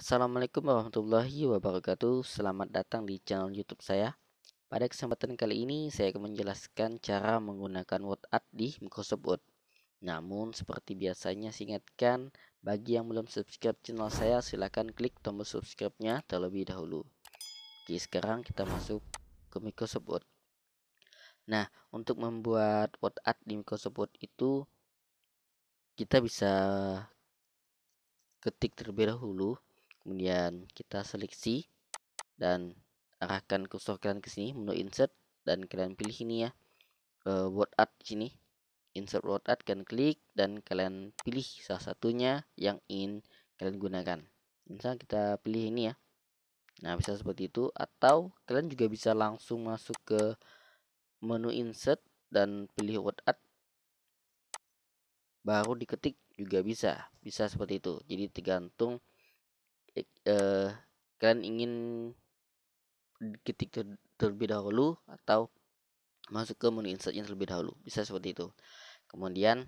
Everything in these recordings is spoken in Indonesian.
Assalamualaikum warahmatullahi wabarakatuh Selamat datang di channel youtube saya Pada kesempatan kali ini saya akan menjelaskan cara menggunakan WordArt di Microsoft Word Namun seperti biasanya singkatkan Bagi yang belum subscribe channel saya silahkan klik tombol subscribe-nya terlebih dahulu Oke sekarang kita masuk ke Microsoft Word Nah untuk membuat WordArt di Microsoft Word itu Kita bisa ketik terlebih dahulu kemudian kita seleksi dan arahkan kursor kalian ke sini menu insert dan kalian pilih ini ya uh, word art sini insert word art kalian klik dan kalian pilih salah satunya yang ingin kalian gunakan misal kita pilih ini ya nah bisa seperti itu atau kalian juga bisa langsung masuk ke menu insert dan pilih word art baru diketik juga bisa bisa seperti itu jadi tergantung eh, kalian ingin ketik ter terlebih dahulu atau masuk ke menu insertnya terlebih dahulu bisa seperti itu kemudian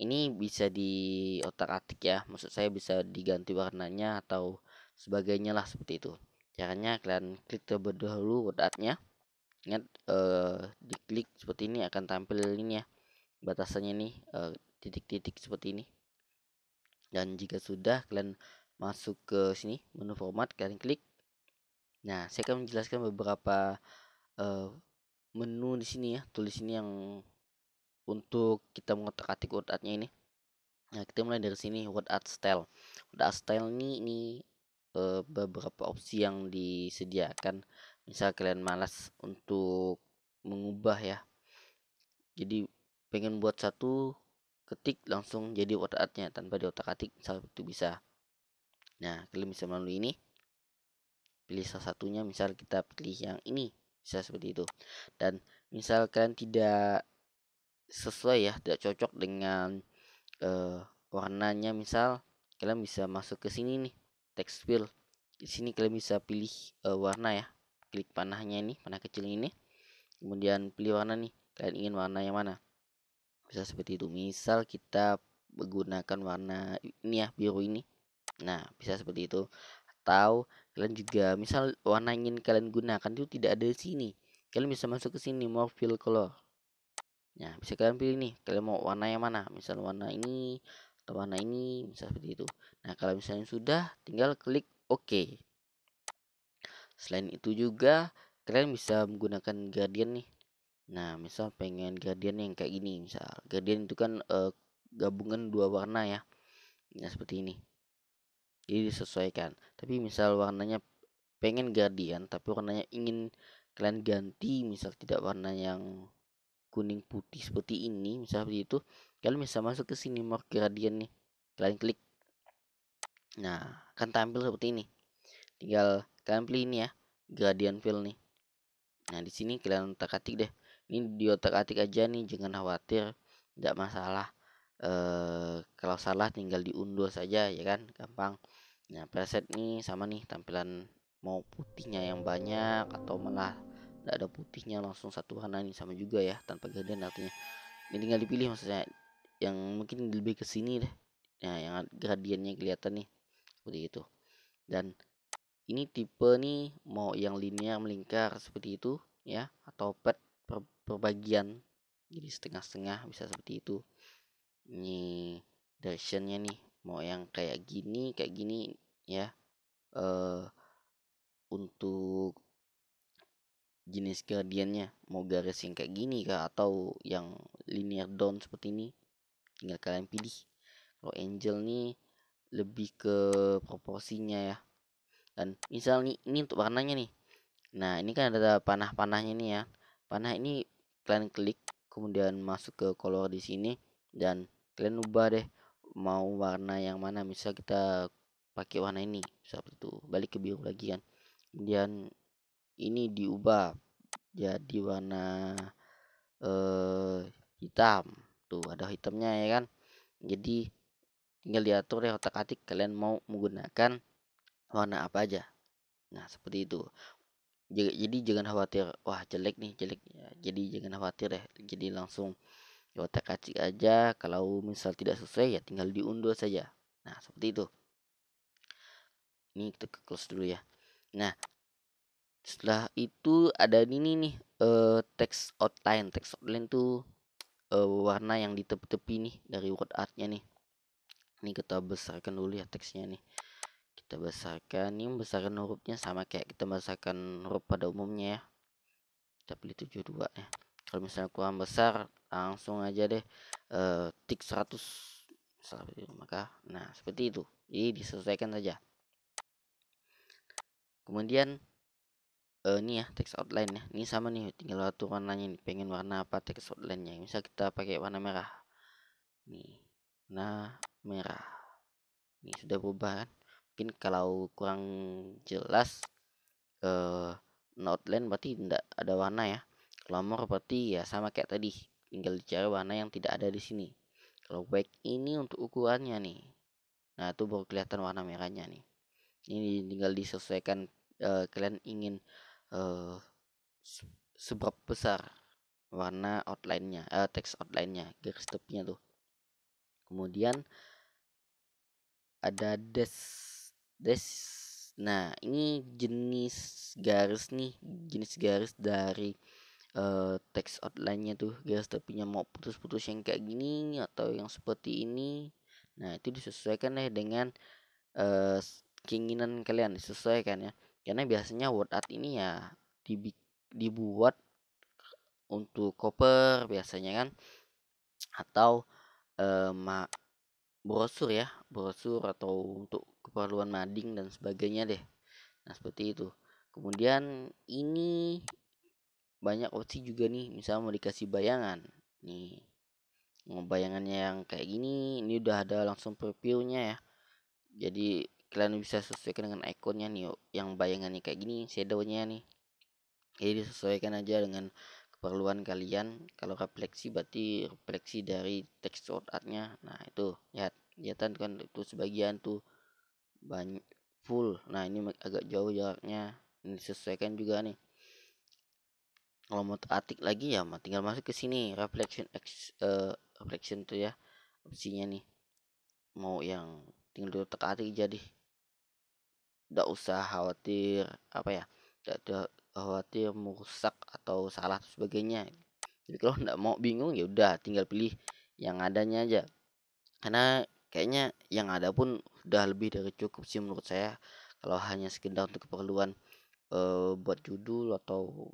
ini bisa di otak-atik ya maksud saya bisa diganti warnanya atau sebagainya lah seperti itu caranya kalian klik terlebih dahulu wordartnya ingat eh, diklik seperti ini akan tampil ini ya batasannya nih eh, titik-titik eh, titik -titik seperti ini dan jika sudah kalian masuk ke sini menu format kalian klik nah saya akan menjelaskan beberapa uh, menu di sini ya tulis ini yang untuk kita mengotak atik word artnya ini nah kita mulai dari sini word art style word art style ini ini uh, beberapa opsi yang disediakan misal kalian malas untuk mengubah ya jadi pengen buat satu ketik langsung jadi word artnya tanpa diotak atik misal itu bisa Nah, kalian bisa melalui ini. Pilih salah satunya, misal kita pilih yang ini, bisa seperti itu. Dan misal kalian tidak sesuai ya, tidak cocok dengan uh, warnanya, misal kalian bisa masuk ke sini nih, text fill. Di sini kalian bisa pilih uh, warna ya. Klik panahnya ini, panah kecil ini. Kemudian pilih warna nih, kalian ingin warna yang mana? Bisa seperti itu. Misal kita menggunakan warna ini ya, biru ini nah bisa seperti itu atau kalian juga misal warna ingin kalian gunakan itu tidak ada di sini kalian bisa masuk ke sini mau fill color nah bisa kalian pilih nih kalian mau warna yang mana misal warna ini atau warna ini misal seperti itu nah kalau misalnya sudah tinggal klik OK selain itu juga kalian bisa menggunakan gradient nih nah misal pengen gradient yang kayak gini misal gradient itu kan uh, gabungan dua warna ya nah seperti ini jadi disesuaikan tapi misal warnanya pengen guardian tapi warnanya ingin kalian ganti misal tidak warna yang kuning putih seperti ini misal seperti itu kalian bisa masuk ke sini mark guardian nih kalian klik nah akan tampil seperti ini tinggal kalian pilih ini ya gradient fill nih nah di sini kalian otak atik deh ini di otak atik aja nih jangan khawatir tidak masalah Eh, kalau salah tinggal diunduh saja ya kan gampang nah preset nih sama nih tampilan mau putihnya yang banyak atau malah tidak ada putihnya langsung satu warna ini sama juga ya tanpa gradient artinya ini tinggal dipilih maksudnya yang mungkin lebih ke sini deh nah yang gradiennya kelihatan nih seperti itu dan ini tipe nih mau yang linear melingkar seperti itu ya atau pet per, perbagian jadi setengah-setengah bisa seperti itu nih directionnya nih mau yang kayak gini kayak gini ya uh, untuk jenis gradiennya mau garis yang kayak gini kah atau yang linear down seperti ini tinggal kalian pilih kalau angel nih lebih ke proporsinya ya dan misal nih ini untuk warnanya nih nah ini kan ada panah-panahnya nih ya panah ini kalian klik kemudian masuk ke color di sini dan kalian ubah deh mau warna yang mana misal kita pakai warna ini seperti itu balik ke biru lagi kan kemudian ini diubah jadi warna eh, hitam tuh ada hitamnya ya kan jadi tinggal diatur ya otak atik kalian mau menggunakan warna apa aja nah seperti itu jadi jangan khawatir wah jelek nih jelek ya, jadi jangan khawatir ya jadi langsung ya otak acik aja kalau misal tidak sesuai ya tinggal diunduh saja nah seperti itu ini kita ke close dulu ya nah setelah itu ada ini nih uh, text outline text outline tuh uh, warna yang di tepi-tepi nih dari word artnya nih ini kita besarkan dulu ya teksnya nih kita besarkan ini besarkan hurufnya sama kayak kita besarkan huruf pada umumnya ya kita pilih 72 ya kalau misalnya kurang besar langsung aja deh e, tik 100 maka nah seperti itu jadi diselesaikan saja kemudian e, ini ya teks outline ya ini sama nih tinggal atur warnanya nih pengen warna apa teks outline nya bisa kita pakai warna merah nih nah merah ini sudah berubah kan mungkin kalau kurang jelas eh uh, outline berarti tidak ada warna ya kalau nomor berarti ya sama kayak tadi tinggal dicari warna yang tidak ada di sini kalau white ini untuk ukurannya nih nah itu baru kelihatan warna merahnya nih ini tinggal disesuaikan uh, kalian ingin uh, seberapa besar warna outline-nya, uh, eh, teks outline-nya, garis tepinya tuh. Kemudian ada des des. Nah, ini jenis garis nih, jenis garis dari uh, eh, teks outline-nya tuh guys tapi nya mau putus-putus yang kayak gini atau yang seperti ini nah itu disesuaikan deh dengan uh, keinginan kalian disesuaikan ya karena biasanya word art ini ya dibi dibuat untuk cover biasanya kan atau uh, ma brosur ya brosur atau untuk keperluan mading dan sebagainya deh nah seperti itu kemudian ini banyak opsi juga nih misalnya mau dikasih bayangan nih mau bayangannya yang kayak gini ini udah ada langsung previewnya ya jadi kalian bisa sesuaikan dengan ikonnya nih yang bayangannya kayak gini shadownya nih jadi disesuaikan aja dengan keperluan kalian kalau refleksi berarti refleksi dari tekstur artnya nah itu lihat kelihatan kan itu sebagian tuh banyak full nah ini agak jauh jaraknya ini sesuaikan juga nih kalau mau atik lagi ya tinggal masuk ke sini reflection X, uh, eh, reflection tuh ya opsinya nih mau yang tinggal tekan atik jadi tidak usah khawatir apa ya tidak khawatir merusak atau salah sebagainya Jadi kalau tidak mau bingung ya udah tinggal pilih yang adanya aja karena kayaknya yang ada pun udah lebih dari cukup sih menurut saya kalau hanya sekedar untuk keperluan uh, buat judul atau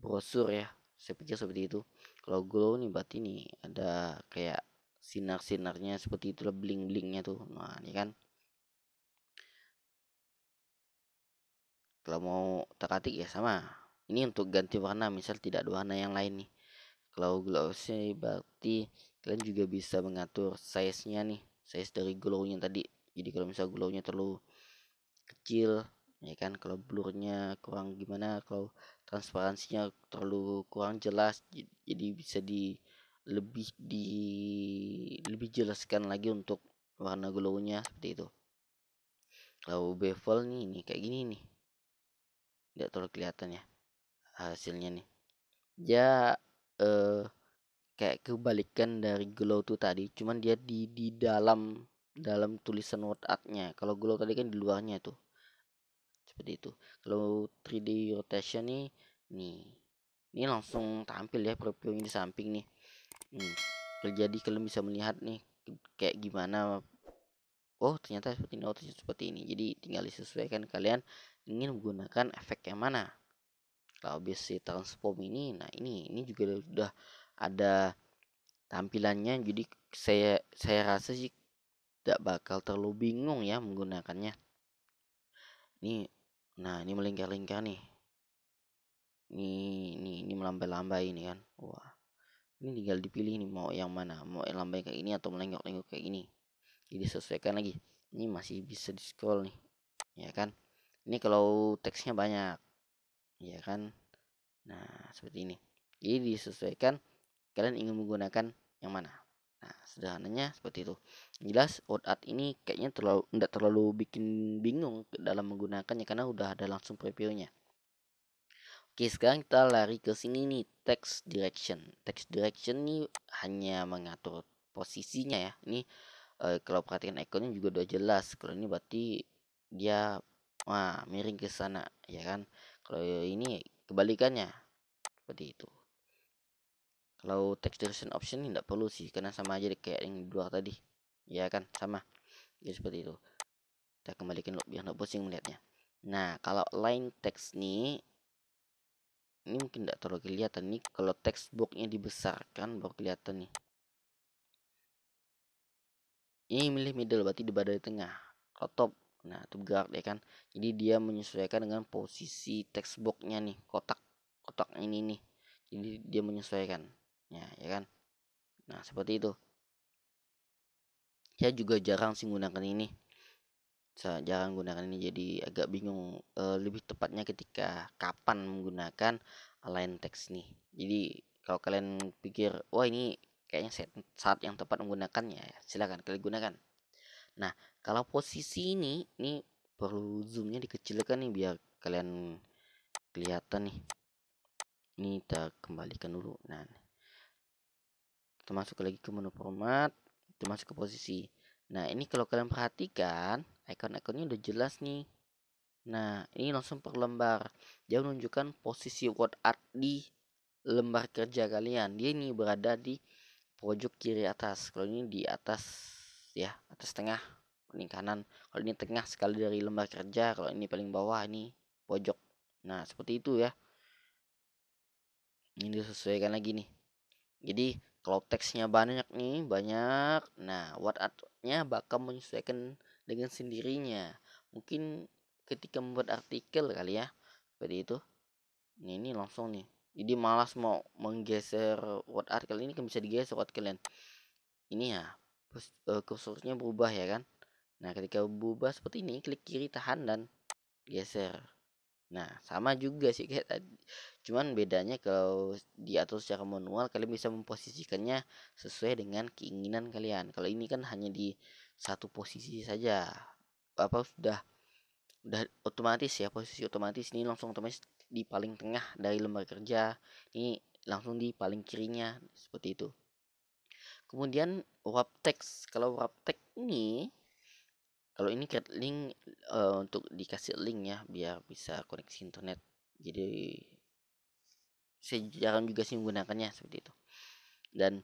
brosur ya saya pikir seperti itu kalau glow nih berarti ini ada kayak sinar-sinarnya seperti itu, bling-blingnya tuh nah ini kan kalau mau teratik ya sama ini untuk ganti warna misal tidak ada warna yang lain nih kalau glow sih berarti kalian juga bisa mengatur size nya nih size dari glow glownya tadi jadi kalau misal glow nya terlalu kecil ya kan kalau blurnya kurang gimana kalau transparansinya terlalu kurang jelas jadi bisa di lebih di lebih jelaskan lagi untuk warna glownya seperti itu kalau bevel nih ini kayak gini nih tidak terlalu kelihatan ya hasilnya nih ya eh, kayak kebalikan dari glow tuh tadi cuman dia di di dalam dalam tulisan word artnya kalau glow tadi kan di luarnya tuh seperti itu kalau 3D rotation nih nih ini langsung tampil ya previewnya di samping nih hmm. jadi kalian bisa melihat nih kayak gimana oh ternyata seperti ini oh, seperti ini jadi tinggal disesuaikan kalian ingin menggunakan efek yang mana kalau BC transform ini nah ini ini juga sudah ada tampilannya jadi saya saya rasa sih tidak bakal terlalu bingung ya menggunakannya ini Nah, ini melingkar-lingkar nih. Ini ini ini melambai-lambai ini kan. Wah. Ini tinggal dipilih nih mau yang mana, mau yang lambai kayak ini atau melengkok-lengkok kayak ini. Jadi sesuaikan lagi. Ini masih bisa di scroll nih. Ya kan? Ini kalau teksnya banyak. Ya kan? Nah, seperti ini. Jadi disesuaikan kalian ingin menggunakan yang mana. Nah, sederhananya seperti itu. Yang jelas art ini kayaknya terlalu tidak terlalu bikin bingung dalam menggunakannya karena udah ada langsung previewnya. Oke, sekarang kita lari ke sini nih, text direction. Text direction ini hanya mengatur posisinya ya. Ini eh, kalau perhatikan ikonnya juga udah jelas. Kalau ini berarti dia wah miring ke sana ya kan. Kalau ini kebalikannya seperti itu kalau texturation option tidak perlu sih karena sama aja deh, kayak yang dua tadi ya kan sama jadi ya, seperti itu kita kembalikan biar nggak pusing melihatnya nah kalau line text nih ini mungkin tidak terlalu kelihatan nih kalau textbooknya dibesarkan baru kelihatan nih ini milih middle berarti di badan tengah kalau top nah itu guard ya kan jadi dia menyesuaikan dengan posisi textbooknya nih kotak kotak ini nih jadi dia menyesuaikan ya ya kan nah seperti itu saya juga jarang sih menggunakan ini saya jarang gunakan ini jadi agak bingung e, lebih tepatnya ketika kapan menggunakan align text nih jadi kalau kalian pikir wah ini kayaknya saat yang tepat menggunakannya ya silahkan kalian gunakan nah kalau posisi ini ini perlu zoomnya dikecilkan nih biar kalian kelihatan nih ini kita kembalikan dulu nah termasuk lagi ke menu format termasuk ke posisi nah ini kalau kalian perhatikan icon-iconnya udah jelas nih nah ini langsung per lembar dia menunjukkan posisi word art di lembar kerja kalian dia ini berada di pojok kiri atas kalau ini di atas ya atas tengah paling kanan kalau ini tengah sekali dari lembar kerja kalau ini paling bawah ini pojok nah seperti itu ya ini disesuaikan lagi nih jadi kalau teksnya banyak nih, banyak. Nah, word artnya bakal menyesuaikan dengan sendirinya. Mungkin ketika membuat artikel kali ya, seperti itu. Ini, nah, ini langsung nih. Jadi malas mau menggeser word art kali ini kan bisa digeser word kalian. Ini ya, eh, kursornya berubah ya kan. Nah, ketika berubah seperti ini, klik kiri tahan dan geser. Nah, sama juga sih kayak tadi. Cuman bedanya kalau diatur secara manual kalian bisa memposisikannya sesuai dengan keinginan kalian. Kalau ini kan hanya di satu posisi saja. Apa sudah udah otomatis ya posisi otomatis ini langsung otomatis di paling tengah dari lembar kerja. Ini langsung di paling kirinya seperti itu. Kemudian wrap text. Kalau wrap text ini kalau ini cat link uh, untuk dikasih link ya biar bisa koneksi internet jadi saya jarang juga sih menggunakannya seperti itu dan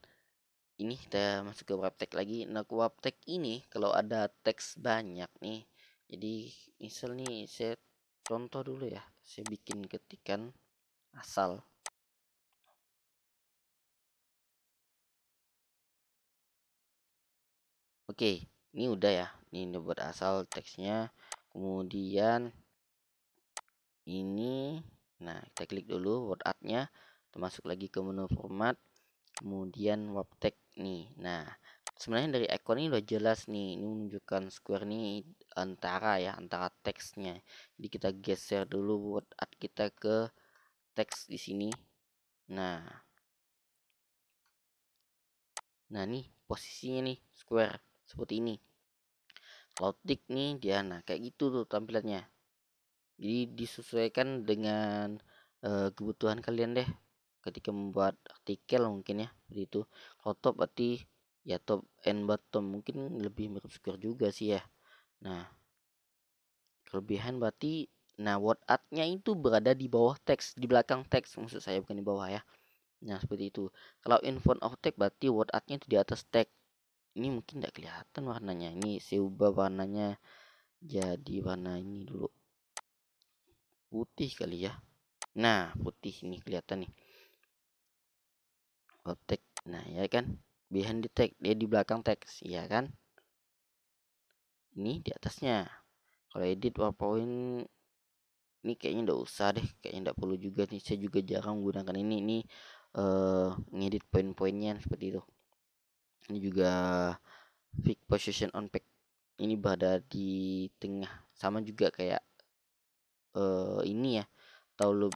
ini kita masuk ke webtek lagi nah ke ini kalau ada teks banyak nih jadi misal nih saya contoh dulu ya saya bikin ketikan asal oke ini udah ya ini berasal teksnya kemudian ini nah kita klik dulu word artnya termasuk lagi ke menu format kemudian tag nih nah sebenarnya dari icon ini udah jelas nih ini menunjukkan square nih antara ya antara teksnya jadi kita geser dulu word art kita ke teks di sini nah nah nih posisinya nih square seperti ini Cloudtick nih dia nah kayak gitu tuh tampilannya jadi disesuaikan dengan uh, kebutuhan kalian deh ketika membuat artikel mungkin ya seperti itu kalau top berarti ya top and bottom mungkin lebih mirip square juga sih ya nah kelebihan berarti nah word artnya itu berada di bawah teks di belakang teks maksud saya bukan di bawah ya nah seperti itu kalau in front of text berarti word artnya itu di atas teks ini mungkin tidak kelihatan warnanya ini saya ubah warnanya jadi warna ini dulu putih kali ya nah putih ini kelihatan nih oh, nah ya kan behind the tag dia di belakang teks ya kan ini di atasnya kalau edit warpoint ini kayaknya ndak usah deh kayaknya ndak perlu juga nih saya juga jarang gunakan ini ini uh, ngedit poin-poinnya seperti itu ini juga fix position on pack ini berada di tengah sama juga kayak uh, ini ya atau lu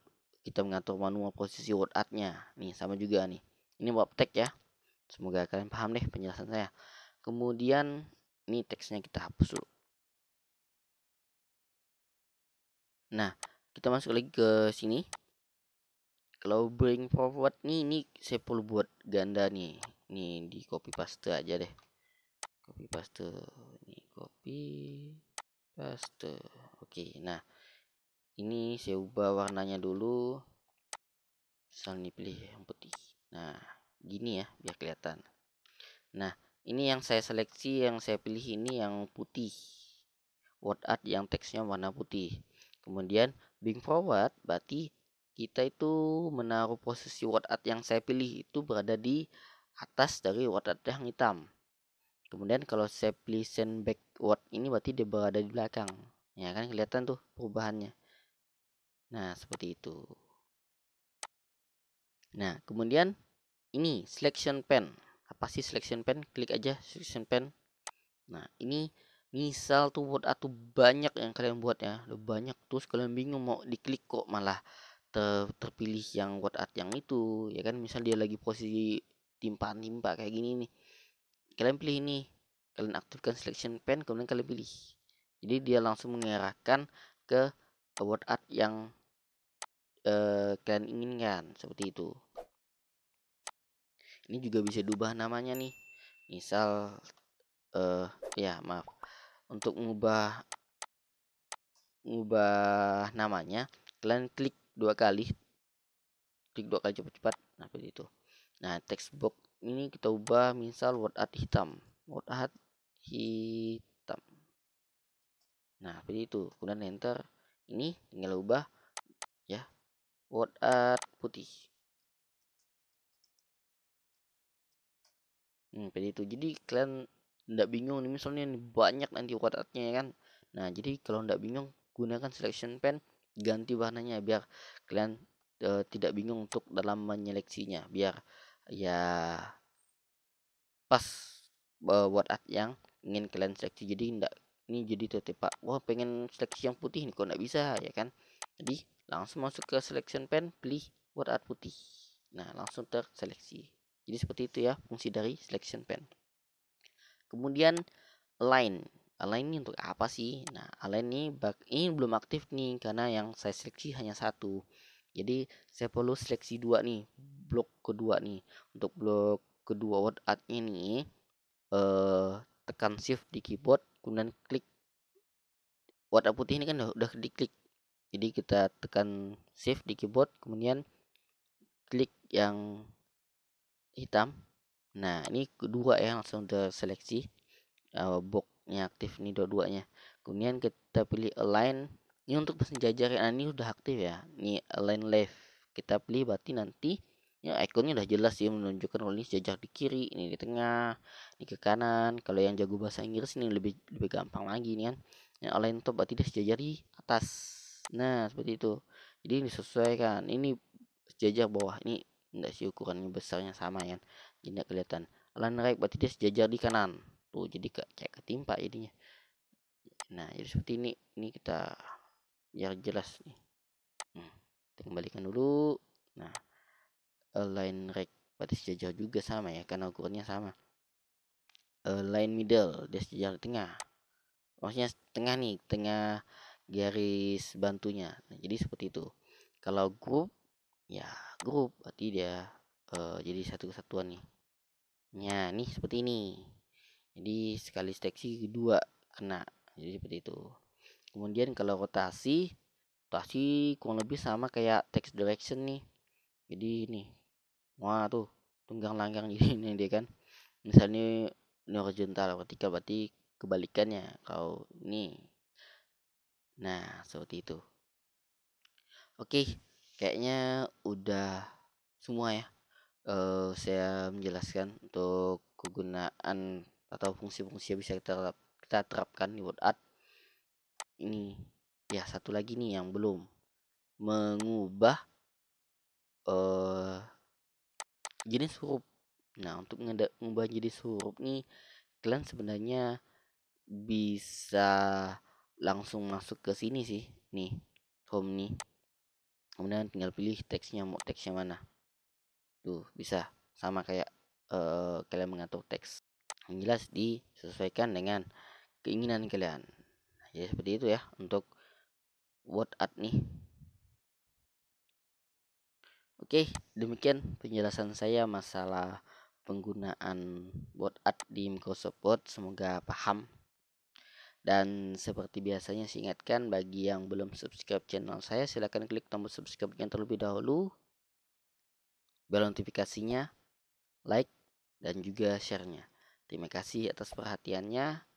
kita mengatur manual posisi word nya nih sama juga nih ini buat tag ya semoga kalian paham deh penjelasan saya kemudian ini teksnya kita hapus dulu nah kita masuk lagi ke sini kalau bring forward nih ini saya perlu buat ganda nih ini di copy paste aja deh copy paste ini copy paste oke nah ini saya ubah warnanya dulu misal nih pilih yang putih nah gini ya biar kelihatan nah ini yang saya seleksi yang saya pilih ini yang putih word art yang teksnya warna putih kemudian bing forward berarti kita itu menaruh posisi word art yang saya pilih itu berada di atas dari art yang hitam. Kemudian kalau saya pilih back backward ini berarti dia berada di belakang. Ya kan kelihatan tuh perubahannya. Nah, seperti itu. Nah, kemudian ini selection pen. Apa sih selection pen? Klik aja selection pen. Nah, ini misal tuh word atau banyak yang kalian buat ya. Udah banyak terus kalian bingung mau diklik kok malah ter terpilih yang word art yang itu ya kan misal dia lagi posisi nimpa-nimpa kayak gini nih kalian pilih ini kalian aktifkan selection pen kemudian kalian pilih jadi dia langsung mengarahkan ke word art yang uh, kalian inginkan seperti itu ini juga bisa diubah namanya nih misal eh, ya maaf untuk mengubah mengubah namanya kalian klik dua kali klik dua kali cepat-cepat nah begitu itu nah text ini kita ubah misal word art hitam word art hitam nah seperti itu kemudian enter ini tinggal ubah ya word art putih hmm, seperti itu jadi kalian tidak bingung ini misalnya banyak nanti word artnya ya kan nah jadi kalau tidak bingung gunakan selection pen ganti warnanya biar kalian e, tidak bingung untuk dalam menyeleksinya biar ya pas buat art yang ingin kalian seleksi jadi enggak ini jadi pak wah pengen seleksi yang putih ini kok enggak bisa ya kan jadi langsung masuk ke selection pen pilih buat art putih nah langsung terseleksi jadi seperti itu ya fungsi dari selection pen kemudian align align ini untuk apa sih nah align ini bug ini belum aktif nih karena yang saya seleksi hanya satu jadi saya perlu seleksi dua nih blok kedua nih untuk blok kedua word art ini eh, tekan shift di keyboard kemudian klik warna putih ini kan udah, udah diklik jadi kita tekan shift di keyboard kemudian klik yang hitam nah ini kedua ya langsung terseleksi uh, eh, boxnya aktif nih dua-duanya kemudian kita pilih align ini untuk jajar nah, ini udah aktif ya ini line left kita pilih berarti nanti ya ikonnya udah jelas ya menunjukkan kalau ini di kiri ini di tengah ini ke kanan kalau yang jago bahasa Inggris ini lebih lebih gampang lagi nih kan yang lain top berarti dia sejajar di atas nah seperti itu jadi ini disesuaikan ini sejajar bawah ini enggak sih ukurannya besarnya sama ya kan. jadi enggak kelihatan line right berarti dia sejajar di kanan tuh jadi kayak ketimpa jadinya nah jadi seperti ini ini kita biar jelas nih nah, kembalikan dulu nah align right pada sejajar juga sama ya karena ukurannya sama align middle dia sejajar tengah maksudnya tengah nih tengah garis bantunya nah, jadi seperti itu kalau group ya group berarti dia uh, jadi satu kesatuan nih ya nah, nih seperti ini jadi sekali steksi kedua kena jadi seperti itu kemudian kalau rotasi rotasi kurang lebih sama kayak text direction nih jadi ini wah tuh tunggang langgang jadi nih dia kan misalnya ini horizontal ketika berarti kebalikannya kalau ini nah seperti itu oke kayaknya udah semua ya uh, saya menjelaskan untuk kegunaan atau fungsi-fungsi yang bisa kita, kita terapkan di word ini ya satu lagi nih yang belum mengubah uh, jenis huruf. Nah, untuk mengubah jenis huruf nih kalian sebenarnya bisa langsung masuk ke sini sih. Nih, home nih. Kemudian tinggal pilih teksnya mau teksnya mana. Tuh, bisa sama kayak uh, kalian mengatur teks. Yang jelas disesuaikan dengan keinginan kalian jadi iya, seperti itu ya untuk word art nih Oke, demikian penjelasan saya masalah penggunaan word art di Microsoft Word. Semoga paham. Dan seperti biasanya saya ingatkan bagi yang belum subscribe channel saya silahkan klik tombol subscribe yang terlebih dahulu. Bel notifikasinya, like, dan juga share-nya. Terima kasih atas perhatiannya.